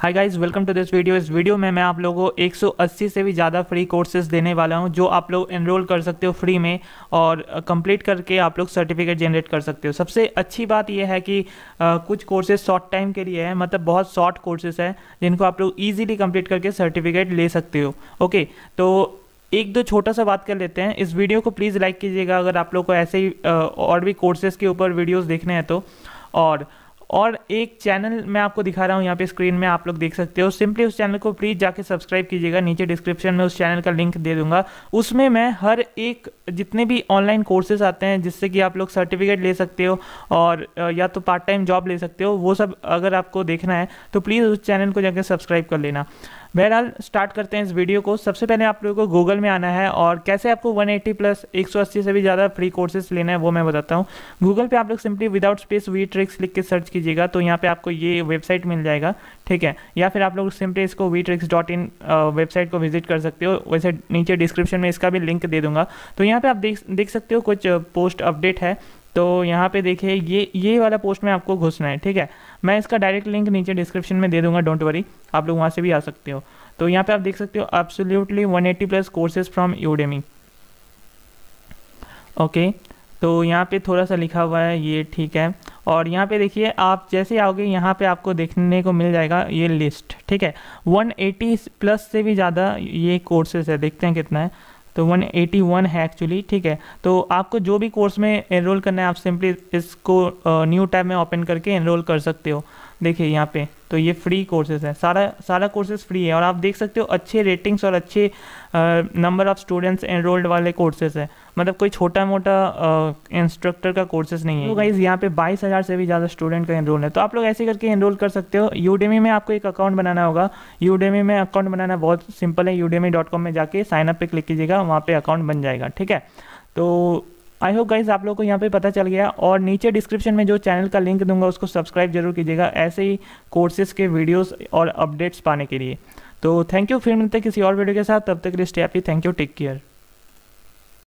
hi guys welcome to this video इस video में मैं आप लोगों को 180 से भी ज़्यादा फ्री कोर्सेज देने वाला हूं जो आप लोग एनरोल कर सकते हो फ्री में और कंप्लीट करके आप लोग सर्टिफिकेट जनरेट कर सकते हो सबसे अच्छी बात यह है कि आ, कुछ कोर्सेज शॉर्ट टाइम के लिए है मतलब बहुत शॉर्ट कोर्सेज हैं जिनको आप लोग ईजिली कम्प्लीट करके सर्टिफिकेट ले सकते हो ओके तो एक दो छोटा सा बात कर लेते हैं इस वीडियो को प्लीज़ लाइक कीजिएगा अगर आप लोग को ऐसे ही और भी कोर्सेज़ के ऊपर वीडियोज़ देखने हैं तो और और एक चैनल मैं आपको दिखा रहा हूँ यहाँ पे स्क्रीन में आप लोग देख सकते हो सिंपली उस चैनल को प्लीज़ जाके सब्सक्राइब कीजिएगा नीचे डिस्क्रिप्शन में उस चैनल का लिंक दे दूंगा उसमें मैं हर एक जितने भी ऑनलाइन कोर्सेज आते हैं जिससे कि आप लोग सर्टिफिकेट ले सकते हो और या तो पार्ट टाइम जॉब ले सकते हो वो सब अगर आपको देखना है तो प्लीज़ उस चैनल को जाकर सब्सक्राइब कर लेना बहरहाल स्टार्ट करते हैं इस वीडियो को सबसे पहले आप लोगों को गूगल में आना है और कैसे आपको 180 प्लस 180 से भी ज़्यादा फ्री कोर्सेज लेना है वो मैं बताता हूँ गूगल पे आप लोग simply without space V tricks लिख के सर्च कीजिएगा तो यहाँ पे आपको ये वेबसाइट मिल जाएगा ठीक है या फिर आप लोग सिंपली इसको V tricks dot in website को विजिट कर सकते हो वैसे नीचे डिस्क्रिप्शन में इसका भी लिंक दे दूंगा तो यहाँ पर आप देख देख सकते हो कुछ पोस्ट अपडेट है तो यहाँ पे देखिए ये ये वाला पोस्ट में आपको घुसना है ठीक है मैं इसका डायरेक्ट लिंक नीचे डिस्क्रिप्शन में दे दूंगा डोंट वरी आप लोग वहाँ से भी आ सकते हो तो यहाँ पे आप देख सकते हो absolutely 180 plus courses from Udemy okay तो यहाँ पे थोड़ा सा लिखा हुआ है ये ठीक है और यहाँ पे देखिए आप जैसे आओगे यहाँ पे आपको देखने को मिल जाएगा ये लिस्ट ठीक है 180 प्लस से भी ज़्यादा ये कोर्सेज है देखते हैं कितना है तो 181 है एक्चुअली ठीक है तो आपको जो भी कोर्स में एनरोल करना है आप सिंपली इसको न्यू टैब में ओपन करके एनरोल कर सकते हो देखिए यहाँ पे तो ये फ्री कोर्सेज है सारा सारा कोर्सेज फ्री है और आप देख सकते हो अच्छे रेटिंग्स और अच्छे नंबर ऑफ स्टूडेंट्स एनरोल्ड वाले कोर्सेज हैं मतलब कोई छोटा मोटा इंस्ट्रक्टर का कोर्सेज नहीं है तो गाइज़ यहाँ पे बाईस हज़ार से भी ज़्यादा स्टूडेंट का एनरोल है तो आप लोग ऐसे करके एनरोल कर सकते हो यूडेमी में आपको एक अकाउंट बनाना होगा यूडेमी में अकाउंट बनाना बहुत सिंपल है यूडेमी में जाके साइनअप पे क्लिक कीजिएगा वहाँ पर अकाउंट बन जाएगा ठीक है तो आई होप गाइज आप लोगों को यहाँ पे पता चल गया और नीचे डिस्क्रिप्शन में जो चैनल का लिंक दूंगा उसको सब्सक्राइब जरूर कीजिएगा ऐसे ही कोर्सेज के वीडियोस और अपडेट्स पाने के लिए तो थैंक यू फिर मिलते किसी और वीडियो के साथ तब तक रिस्टे आप थैंक यू टेक केयर